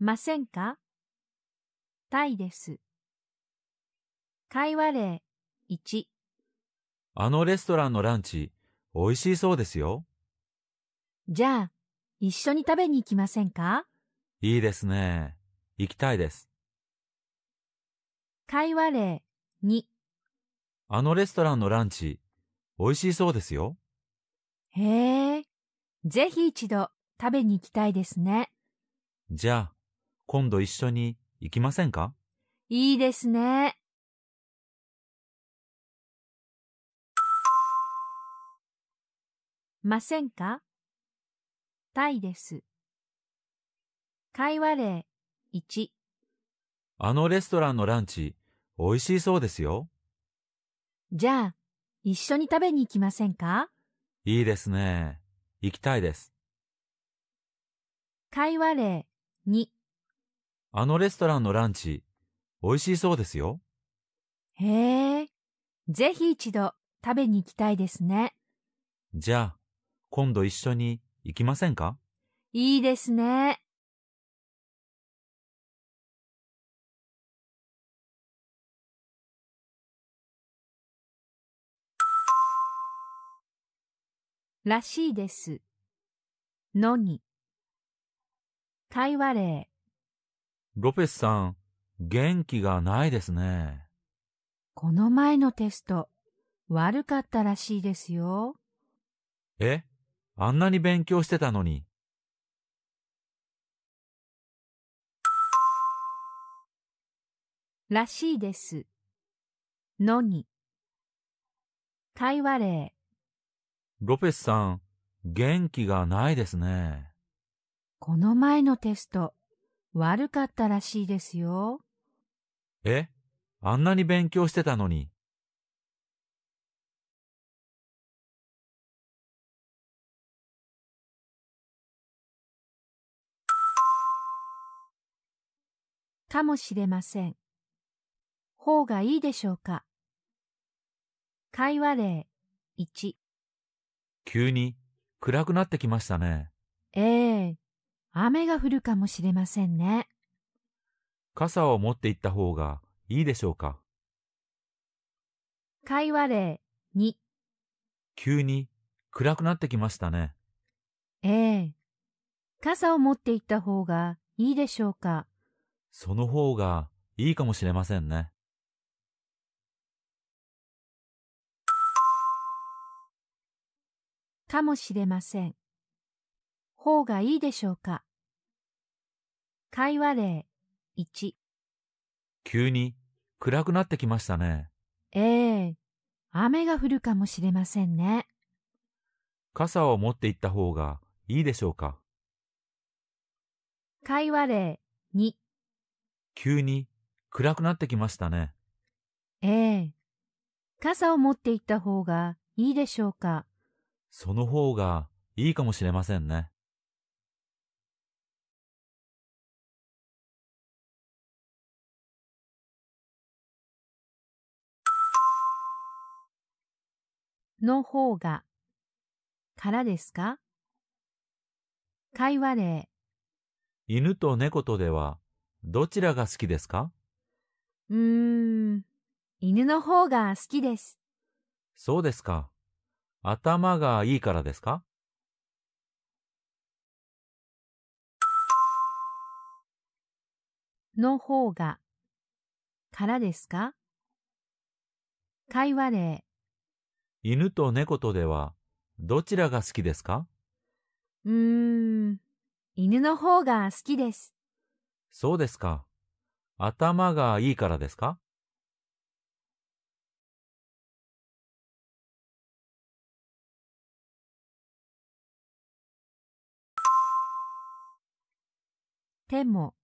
ませんかタイです。会話例1。あのレストランのランチ、美味しいそうですよ。じゃあ、一緒に食べに行きませんかいいですね。行きたいです。会話例2。あのレストランのランチ、美味しそうですよ。へえ、ぜひ一度食べに行きたいですね。じゃあ、今度一緒に行きませんかいいですね。ませんかタイです。会話例1。あのレストランのランチ、美味しそうですよ。じゃあ、一緒に食べに行きませんかいいですね。行きたいです。会話例2。あのレストランのランチ、美味しそうですよ。へえ、ぜひ一度食べに行きたいですね。じゃあ、今度一緒に行きませんかいいですね。らしいです。のに。会話例。ロペスさん、元気がないですね。この前のテスト、悪かったらしいですよ。えあんなに勉強してたのに。らしいです。のに。会話例。ロペスさん、元気がないですね。この前のテスト、悪かったらしいですよ。えあんなに勉強してたのに。かもしれません。方がいいでしょうか。会話例1。急に暗くなってきましたね。ええ雨が降るかもしれませんね。傘を持って行った方がいいでしょうか会話例2急に暗くなってきましたね。ええ。傘を持って行った方がいいでしょうかその方がいいかもしれませんね。かもしれません。方がいいでしょうか会話例1急に暗くなってきましたね。ええ雨が降るかもしれませんね。傘を持って行った方がいいでしょうか会話例2急に暗くなってきましたね。ええ傘を持って行った方がいいでしょうかその方がいいかもしれませんね。の方がからですか会話例犬と猫とではどちらが好きですかうーん、犬の方が好きです。そうですか。頭がいいからですかの方がからですか会話例犬と猫とでは、どちらが好きですかうーん、犬の方が好きです。そうですか。頭がいいからですかでも、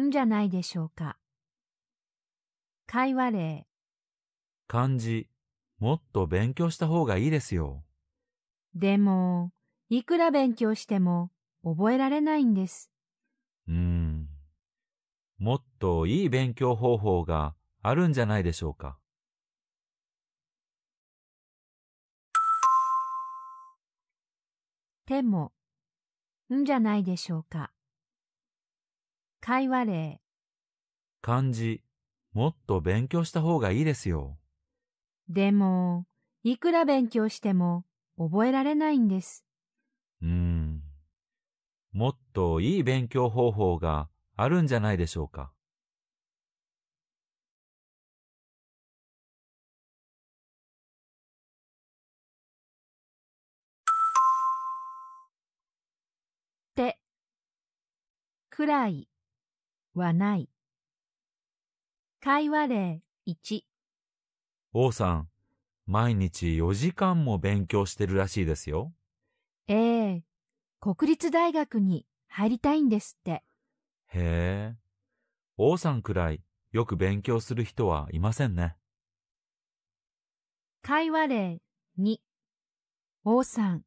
んじゃないでしょうか。会話例。漢字もっと勉強した方がいいですよ。でも、いくら勉強しても覚えられないんです。うーん。もっといい勉強方法があるんじゃないでしょうか。でも、んじゃないでしょうか。会話例。漢字、もっと勉強した方がいいですよ。でも、いくら勉強しても覚えられないんです。うーん。もっといい勉強方法があるんじゃないでしょうか。て、くらいはない。会話例1王さん、毎日4時間も勉強してるらしいですよ。ええ国立大学に入りたいんですって。へえ、王さんくらいよく勉強する人はいませんね。会話例2。王さん、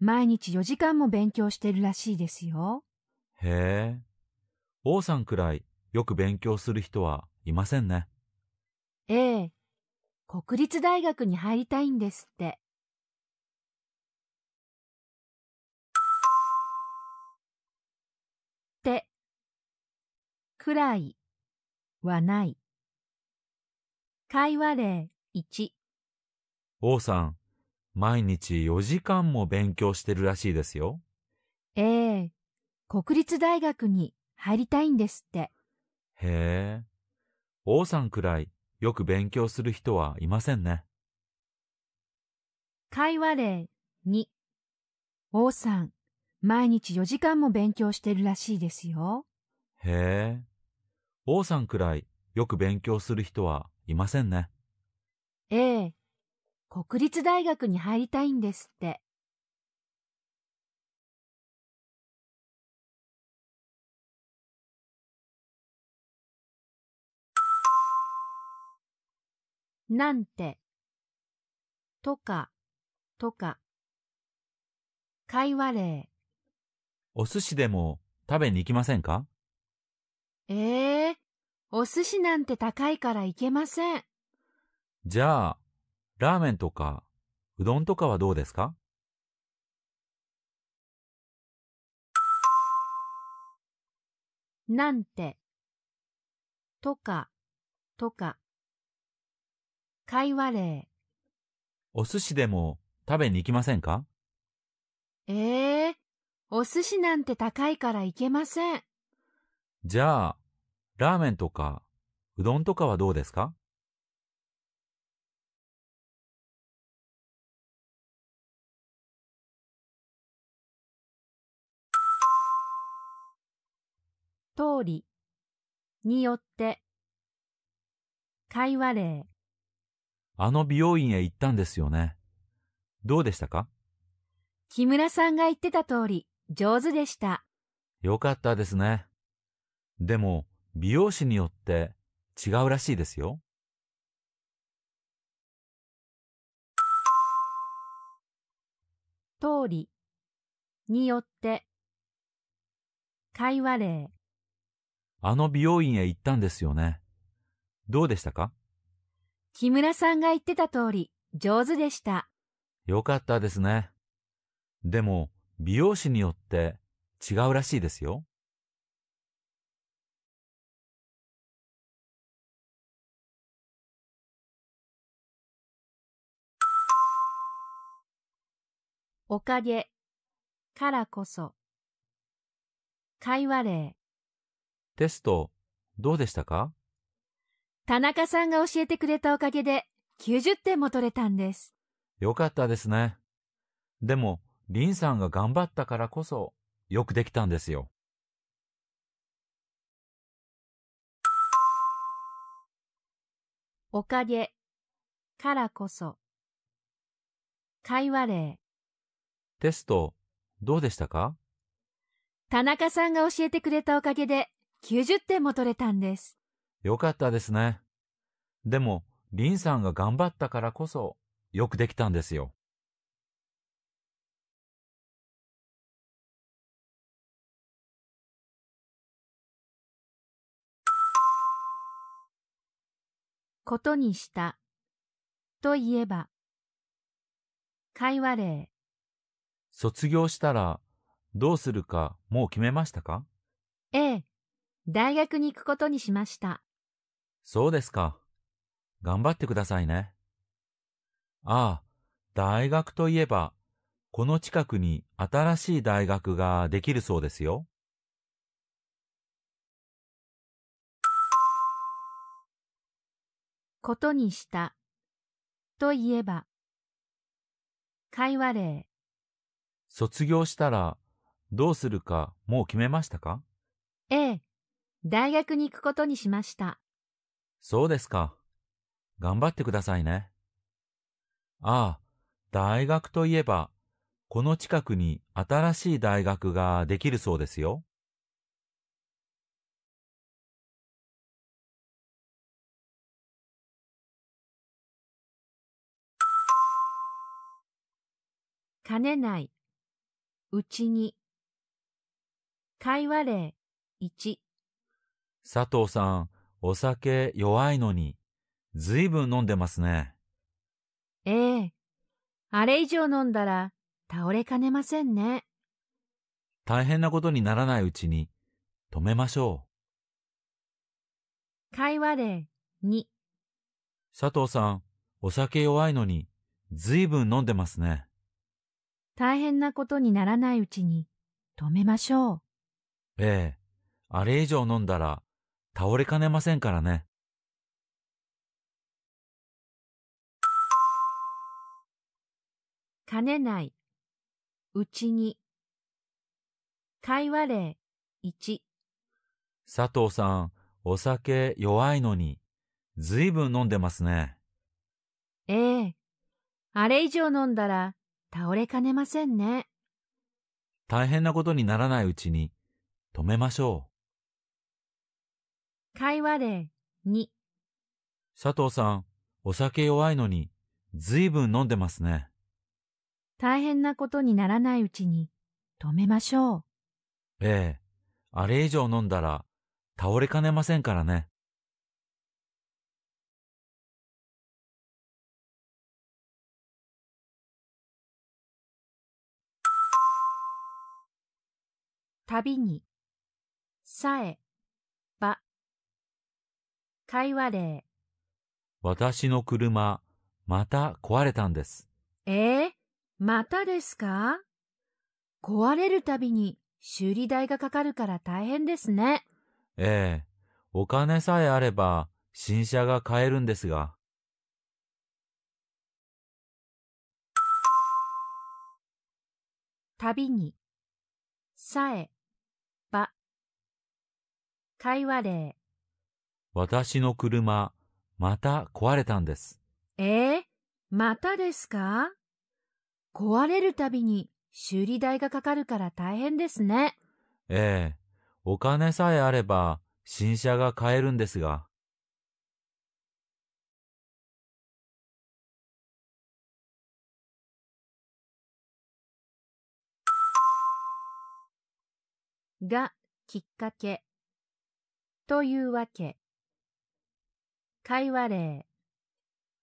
毎日4時間も勉強してるらしいですよ。へえ、王さんくらいよく勉強する人はいませんね。ええ、国立大学に入りたいんですって。って、くらいはない。会話例1。王さん、毎日4時間も勉強してるらしいですよ。ええー、国立大学に入りたいんですって。へえ、王さんくらいよく勉強する人はいませんね。会話例2。王さん、毎日4時間も勉強してるらしいですよ。へえ。王さんくらいよく勉強する人はいませんね。ええ。国立大学に入りたいんですって。なんて、とか、とか。会話例。お寿司でも食べに行きませんかええー、お寿司なんて高いから行けません。じゃあ、ラーメンとか、うどんとかはどうですかなんて、とか、とか。会話例。お寿司でも食べに行きませんかええー、お寿司なんて高いから行けません。じゃあ、ラーメンとか、うどんとかはどうですか通りによって会話例あの美容院へ行ったんですよね。どうでしたか木村さんが言ってた通り、上手でした。よかったですね。でも、美容師によって違うらしいですよ。通りによって会話例あの美容院へ行ったんですよね。どうでしたか木村さんが言ってた通り、上手でした。よかったですね。でも、美容師によって違うらしいですよ。おかげからこそ会話例テストどうでしたか田中さんが教えてくれたおかげで90点も取れたんです。よかったですね。でも、リンさんが頑張ったからこそ、よくできたんですよ。おかげからこそ。会話例。テスト、どうでしたか田中さんが教えてくれたおかげで90点も取れたんです。よかったですね。でも、リンさんが頑張ったからこそ、よくできたんですよ。ことにした。といえば。会話例。卒業したら、どうするかもう決めましたかええ。大学に行くことにしました。そうですか。頑張ってくださいね。ああ、大学といえば、この近くに新しい大学ができるそうですよ。ことにした。といえば。会話例。卒業したら、どうするかもう決めましたかええ。大学に行くことにしました。そうですか。頑張ってくださいね。ああ、大学といえば、この近くに新しい大学ができるそうですよ。かねない、うちに。会話例1。佐藤さん、お酒弱いのに、ずいぶん飲んでますね。ええ。あれ以上飲んだら、倒れかねませんね。大変なことにならないうちに、止めましょう。会話例2。佐藤さん、お酒弱いのに、ずいぶん飲んでますね。大変なことにならないうちに、止めましょう。ええ。あれ以上飲んだら、倒れかねませんからね。かねない、うちに。会話例1。佐藤さん、お酒弱いのに、ずいぶん飲んでますね。ええ。あれ以上飲んだら、倒れかねませんね。大変なことにならないうちに、止めましょう。会話例2佐藤さん、お酒弱いのに、ずいぶん飲んでますね。大変なことにならないうちに、止めましょう。ええ、あれ以上飲んだら、倒れかねませんからね。旅に、さえ、会話例。私の車、また壊れたんです。えー、またですか壊れるたびに修理代がかかるから大変ですね。ええー、お金さえあれば新車が買えるんですが。旅に、さえ、ば、会話例。私の車、また壊れたんです。えー、またですか壊れるたびに修理代がかかるから大変ですね。ええー、お金さえあれば新車が買えるんですが。がきっかけというわけ。会話例。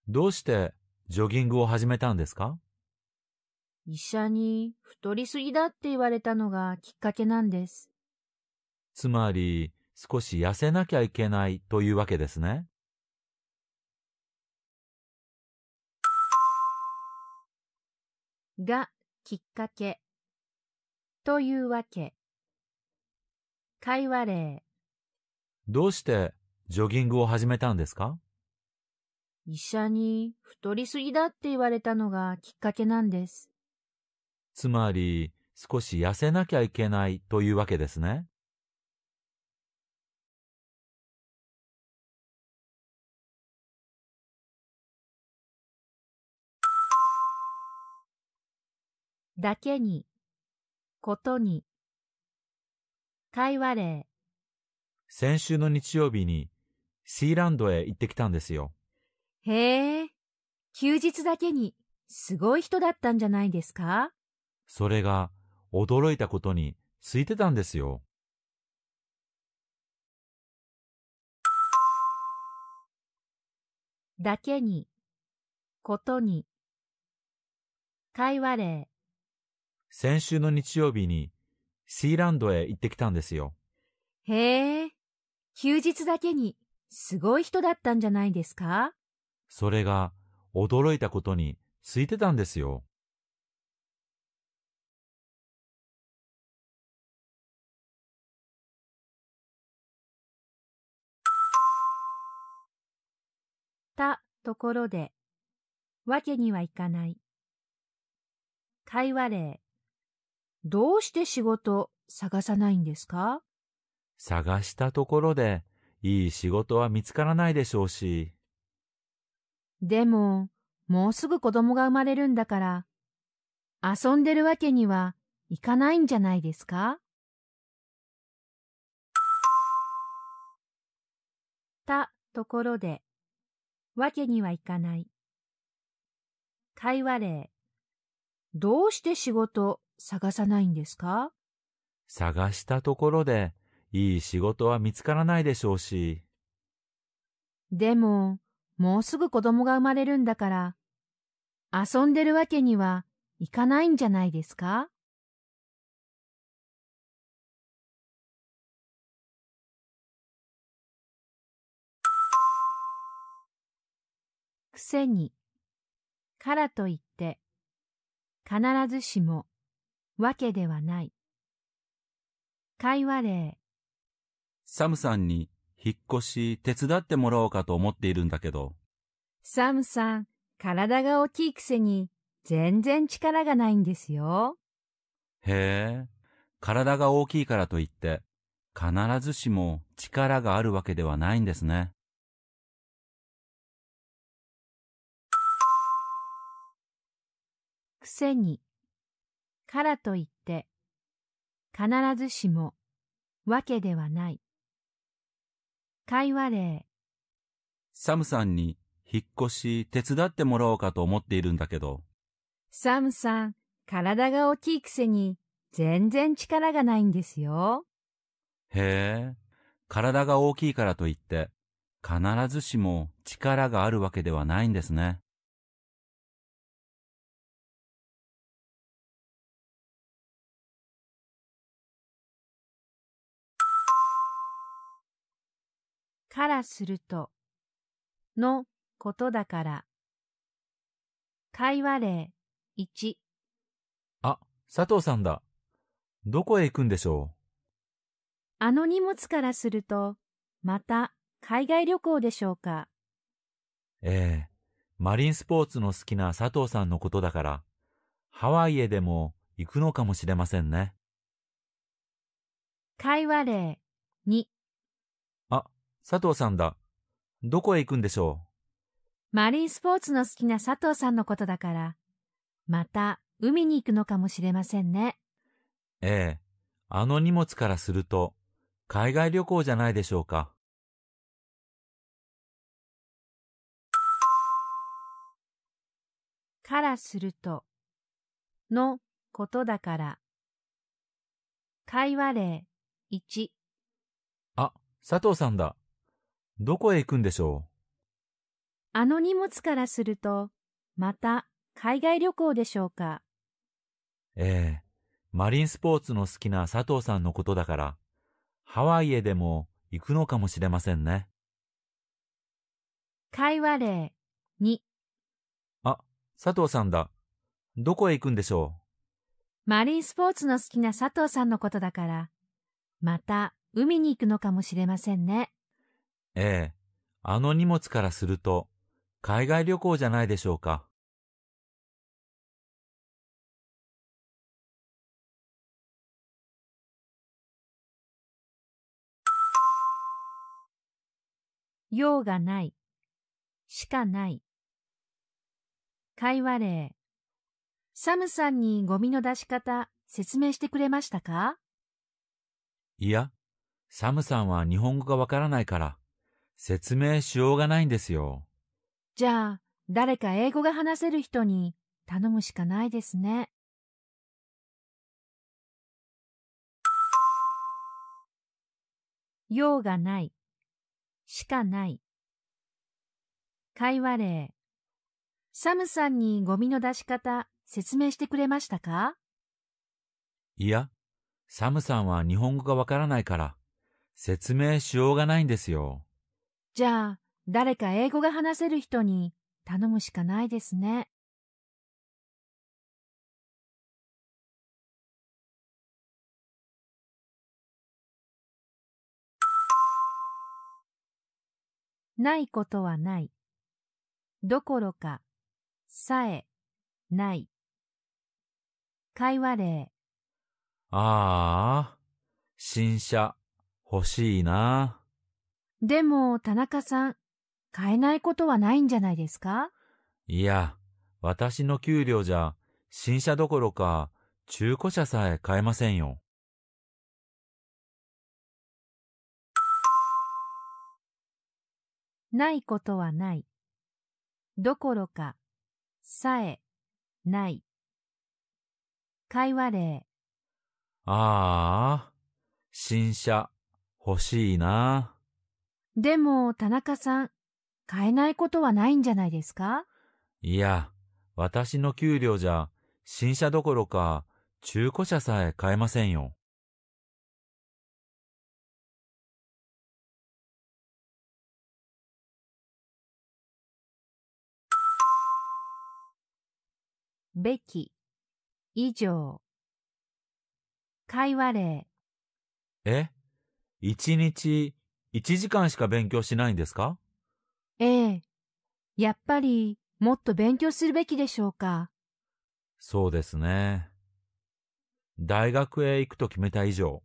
どうしてジョギングを始めたんですか医者に太りすぎだって言われたのがきっかけなんです。つまり、少し痩せなきゃいけないというわけですね。が、きっかけ。というわけ。会話例。どうしてジョギングを始めたんですか医者に太りすぎだって言われたのがきっかけなんです。つまり、少し痩せなきゃいけないというわけですね。だけに、ことに。会話例。先週の日曜日にシーランドへ行ってきたんですよ。へえ、休日だけにすごい人だったんじゃないですかそれが驚いたことに空いてたんですよ。だけに、ことに、会話例。先週の日曜日にシーランドへ行ってきたんですよ。へえ、休日だけにすごい人だったんじゃないですかそれが、驚いたことに、空いてたんですよ。たところで、わけにはいかない。会話例。どうして仕事探さないんですか探したところでいい仕事は見つからないでしょうし。でも、もうすぐ子供が生まれるんだから、遊んでるわけにはいかないんじゃないですかたところで、わけにはいかない。会話例。どうして仕事探さないんですか探したところで、いい仕事は見つからないでしょうし。でも、もうすぐ子供が生まれるんだから、遊んでるわけにはいかないんじゃないですかくせに、からといって、必ずしも、わけではない。会話例サムさんに引っ越し手伝ってもらおうかと思っているんだけど。サムさん、体が大きいくせに全然力がないんですよ。へえ、体が大きいからといって、必ずしも力があるわけではないんですね。くせに、からといって、必ずしも、わけではない。会話例。サムさんに引っ越し手伝ってもらおうかと思っているんだけど。サムさん、体が大きいくせに全然力がないんですよ。へえ、体が大きいからといって、必ずしも力があるわけではないんですね。からすると、のことだから。会話例1。あ、佐藤さんだ。どこへ行くんでしょうあの荷物からすると、また海外旅行でしょうかええ、マリンスポーツの好きな佐藤さんのことだから、ハワイへでも行くのかもしれませんね。会話例2佐藤さんだ。どこへ行くんでしょうマリンスポーツの好きな佐藤さんのことだから、また海に行くのかもしれませんね。ええ、あの荷物からすると、海外旅行じゃないでしょうか。からすると、のことだから。会話例1。あ、佐藤さんだ。どこへ行くんでしょうあの荷物からすると、また海外旅行でしょうかええ、マリンスポーツの好きな佐藤さんのことだから、ハワイへでも行くのかもしれませんね。会話例2あ、佐藤さんだ。どこへ行くんでしょうマリンスポーツの好きな佐藤さんのことだから、また海に行くのかもしれませんね。ええ、あの荷物からすると、海外旅行じゃないでしょうか。用がない、しかない。会話例。サムさんにゴミの出し方、説明してくれましたかいや、サムさんは日本語がわからないから。説明しようがないんですよ。じゃあ、誰か英語が話せる人に頼むしかないですね。用がない、しかない。会話例。サムさんにゴミの出し方説明してくれましたかいや、サムさんは日本語がわからないから説明しようがないんですよ。じゃあ、誰か英語が話せる人に頼むしかないですね。ないことはない。どころか、さえ、ない。会話例。ああ、新車、欲しいな。でも、田中さん、買えないことはないんじゃないですかいや、私の給料じゃ、新車どころか、中古車さえ買えませんよ。ないことはない。どころか、さえ、ない。会話例。ああ、新車、欲しいな。でも、田中さん、買えないことはないんじゃないですかいや、私の給料じゃ、新車どころか、中古車さえ買えませんよ。べき、以上。会話例。え一日1時間しか勉強しないんですかええ。やっぱり、もっと勉強するべきでしょうか。そうですね。大学へ行くと決めた以上、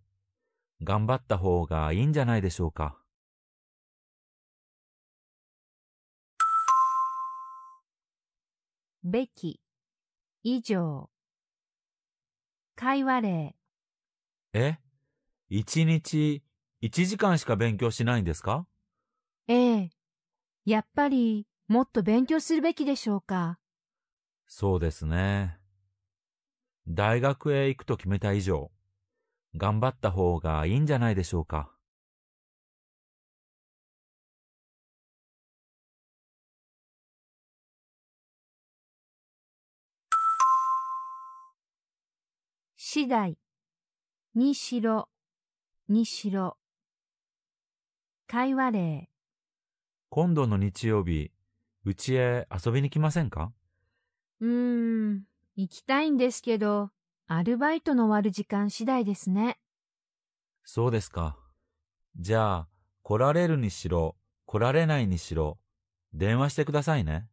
頑張った方がいいんじゃないでしょうか。べき、以上。会話例。え一日1時間しか勉強しないんですかええ。やっぱり、もっと勉強するべきでしょうか。そうですね。大学へ行くと決めた以上、頑張った方がいいんじゃないでしょうか。次第、にしろ、にしろ。会話例。今度の日曜日、うちへ遊びに来ませんかうーん、行きたいんですけど、アルバイトの終わる時間次第ですね。そうですか。じゃあ、来られるにしろ、来られないにしろ、電話してくださいね。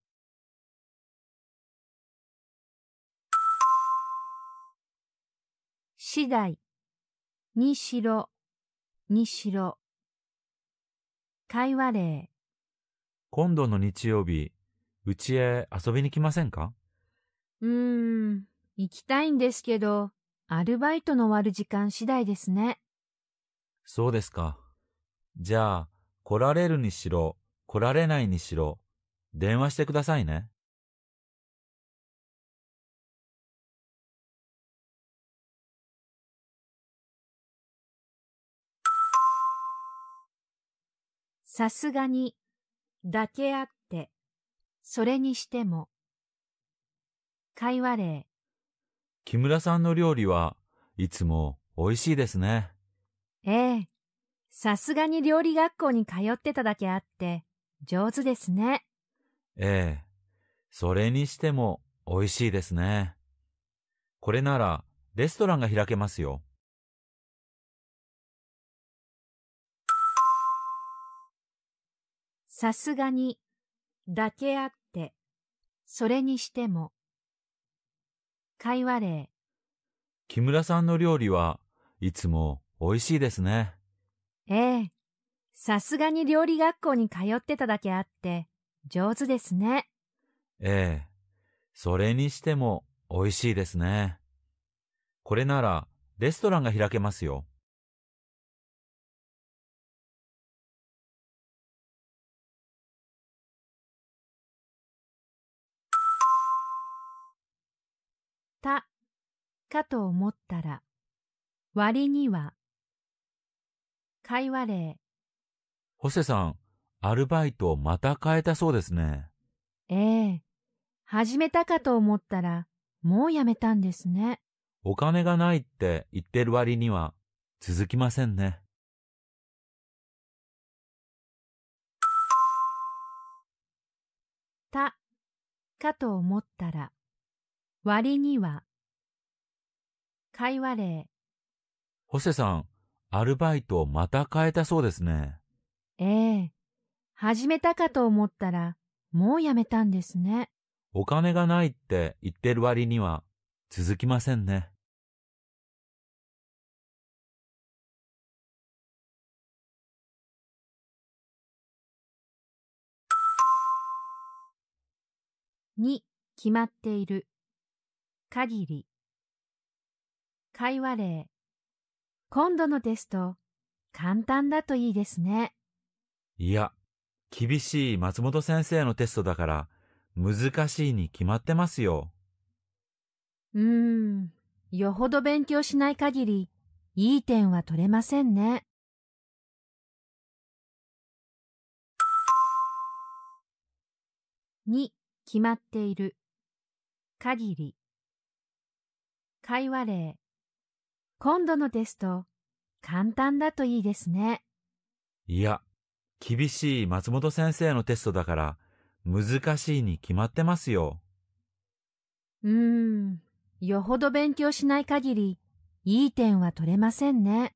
次第、にしろ、にしろ。会話例。今度の日曜日、うちへ遊びに来ませんかうーん、行きたいんですけど、アルバイトの終わる時間次第ですね。そうですか。じゃあ、来られるにしろ、来られないにしろ、電話してくださいね。さすがに、だけあって、それにしても。会話例。木村さんの料理はいつも美味しいですね。ええ。さすがに料理学校に通ってただけあって、上手ですね。ええ。それにしても美味しいですね。これならレストランが開けますよ。さすがに、だけあって、それにしても。会話例。木村さんの料理はいつも美味しいですね。ええ。さすがに料理学校に通ってただけあって、上手ですね。ええ。それにしても美味しいですね。これならレストランが開けますよ。たかと思ったら、割には、会話例。ホセさん、アルバイトをまた変えたそうですね。ええ。始めたかと思ったら、もうやめたんですね。お金がないって言ってる割には続きませんね。た、かと思ったら。割には。会話例。ホセさん、アルバイトをまた変えたそうですね。ええ。始めたかと思ったら、もうやめたんですね。お金がないって言ってる割には続きませんね。に決まっている。限り。会話例。今度のテスト、簡単だといいですね。いや、厳しい松本先生のテストだから、難しいに決まってますよ。うーん、よほど勉強しない限り、いい点は取れませんね。に、決まっている。限り。会話例。今度のテスト、簡単だといいですね。いや、厳しい松本先生のテストだから、難しいに決まってますよ。うーん、よほど勉強しない限り、いい点は取れませんね。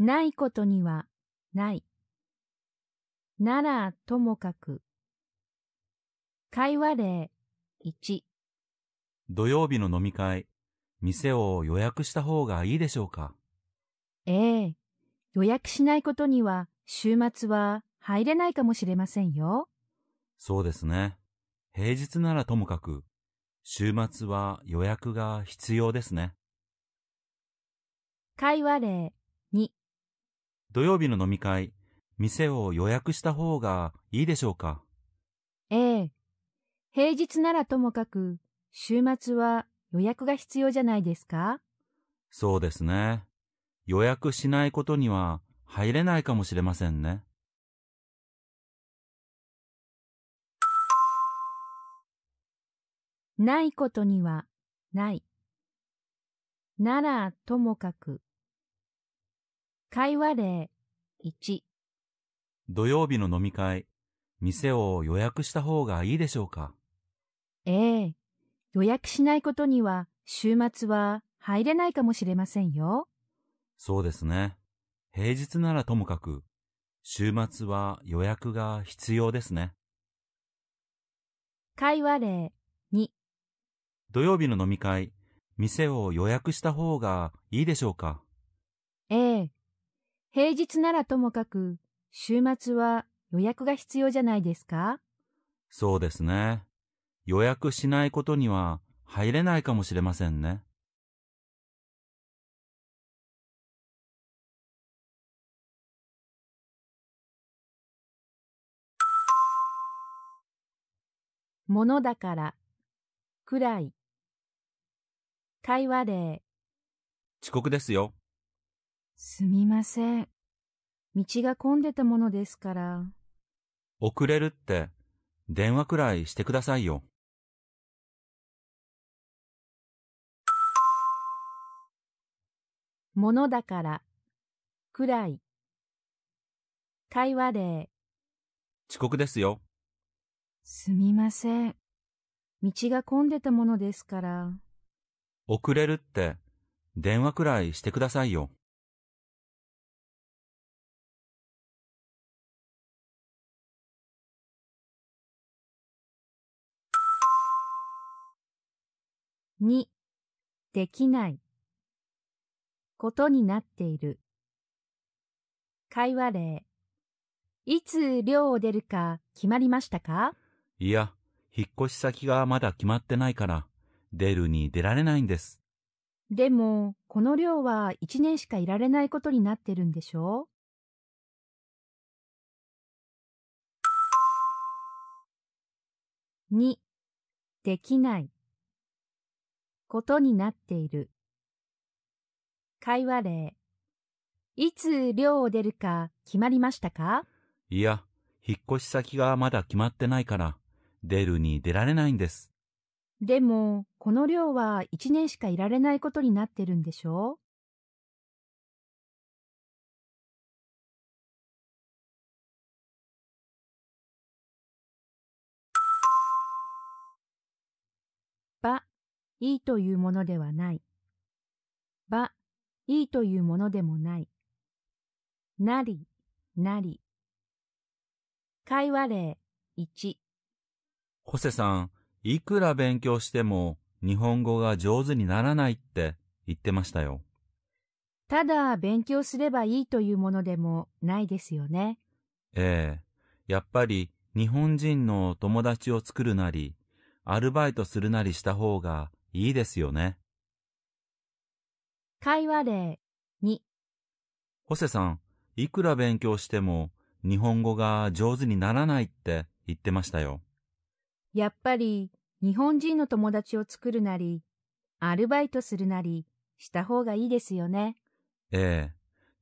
ないことにはない。ならともかく。会話例1。土曜日の飲み会、店を予約した方がいいでしょうかええ。予約しないことには、週末は入れないかもしれませんよ。そうですね。平日ならともかく、週末は予約が必要ですね。会話例土曜日の飲み会、店を予約した方がいいでしょうかええ。平日ならともかく、週末は予約が必要じゃないですかそうですね。予約しないことには入れないかもしれませんね。ないことにはない。ならともかく。会話例1土曜日の飲み会、店を予約した方がいいでしょうかええ。予約しないことには週末は入れないかもしれませんよ。そうですね。平日ならともかく、週末は予約が必要ですね。会話例2土曜日の飲み会、店を予約した方がいいでしょうかええ。平日ならともかく、週末は予約が必要じゃないですかそうですね。予約しないことには入れないかもしれませんね。ものだから、くらい。会話例。遅刻ですよ。すみません。道が混んでたものですから。遅れるって、電話くらいしてくださいよ。ものだから、くらい。会話例。遅刻ですよ。すみません。道が混んでたものですから。遅れるって、電話くらいしてくださいよ。にできないことになっている。会話例。いつ寮を出るか決まりましたかいや、引っ越し先がまだ決まってないから、出るに出られないんです。でも、この寮は一年しかいられないことになってるんでしょう ?2、できない。ことになっている。会話例。いつ寮を出るか決まりましたかいや、引っ越し先がまだ決まってないから、出るに出られないんです。でも、この寮は一年しかいられないことになってるんでしょういいというものではない。ば、いいというものでもない。なり、なり。会話例1。ホセさん、いくら勉強しても日本語が上手にならないって言ってましたよ。ただ勉強すればいいというものでもないですよね。ええ。やっぱり日本人の友達を作るなり、アルバイトするなりした方がいいですよね。会話例2ホセさん、いくら勉強しても日本語が上手にならないって言ってましたよ。やっぱり日本人の友達を作るなり、アルバイトするなりした方がいいですよね。ええ。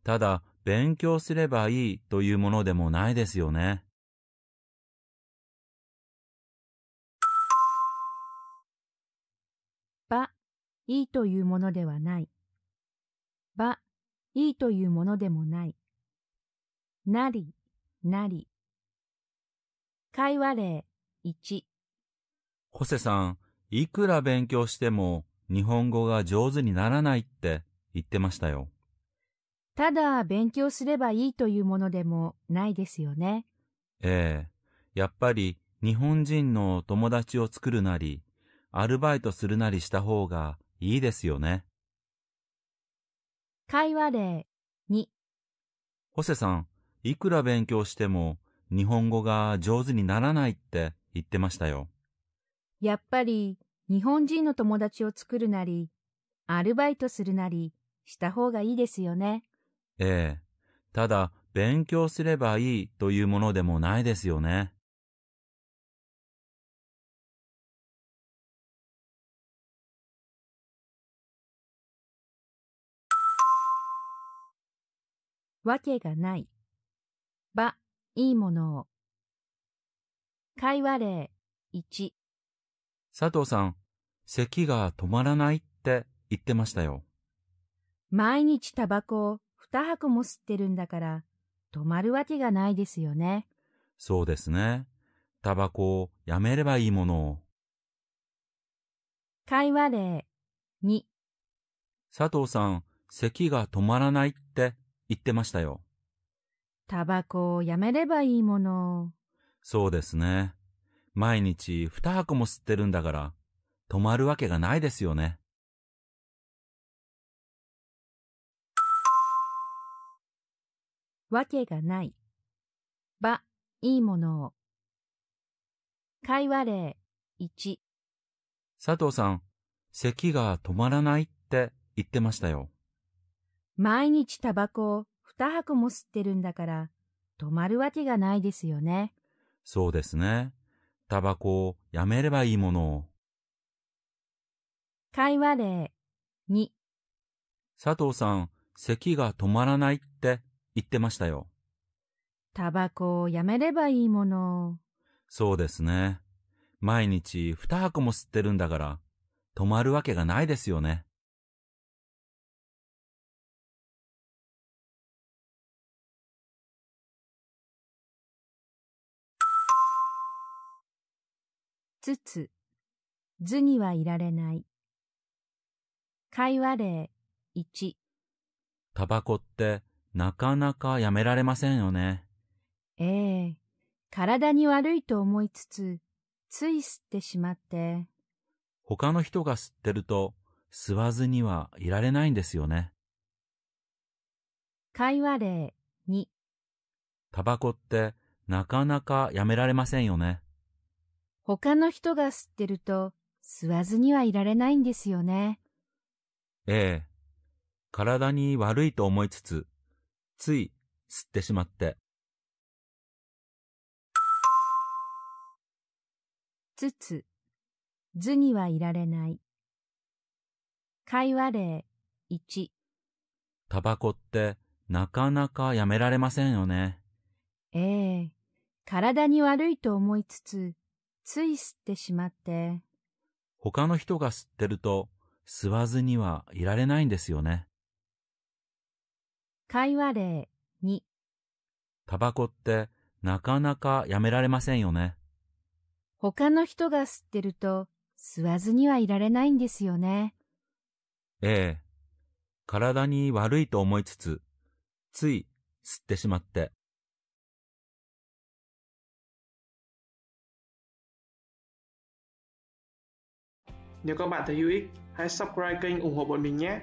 ただ、勉強すればいいというものでもないですよね。ば、いいというものではない。ば、いいというものでもない。なり、なり。会話例一。ホセさん、いくら勉強しても日本語が上手にならないって言ってましたよ。ただ勉強すればいいというものでもないですよね。ええ。やっぱり日本人の友達を作るなり、アルバイトするなりした方がいいですよね。会話例2ホセさん、いくら勉強しても日本語が上手にならないって言ってましたよ。やっぱり日本人の友達を作るなり、アルバイトするなりした方がいいですよね。ええ。ただ、勉強すればいいというものでもないですよね。わけがない。ば、いいものを。会話例1。佐藤さん、咳が止まらないって言ってましたよ。毎日タバコを2箱も吸ってるんだから、止まるわけがないですよね。そうですね。タバコをやめればいいものを。会話例2。佐藤さん、咳が止まらないっ言ってましたよ。タバコをやめればいいもの。そうですね。毎日二箱も吸ってるんだから、止まるわけがないですよね。わけがない。ば、いいものを。会話例1。佐藤さん、咳が止まらないって言ってましたよ。毎日タバコを2箱も吸ってるんだから、止まるわけがないですよね。そうですね。タバコをやめればいいものを。会話例2佐藤さん、咳が止まらないって言ってましたよ。タバコをやめればいいものそうですね。毎日2箱も吸ってるんだから、止まるわけがないですよね。つつ、図にはいられない。会話例1。タバコってなかなかやめられませんよね。ええ体に悪いと思いつつ、つい吸ってしまって。他の人が吸ってると、吸わずにはいられないんですよね。会話例2。タバコってなかなかやめられませんよね。他の人が吸ってると吸わずにはいられないんですよね。ええ。体に悪いと思いつつ、つい吸ってしまって。つつ、図にはいられない。会話例1。タバコってなかなかやめられませんよね。ええ。体に悪いと思いつつ、つい吸ってしまって。他の人が吸ってると吸わずにはいられないんですよね。会話例2タバコってなかなかやめられませんよね。他の人が吸ってると吸わずにはいられないんですよね。ええ。体に悪いと思いつつ、つい吸ってしまって。Nếu các bạn thấy hữu ích, hãy subscribe kênh ủng hộ bọn mình nhé!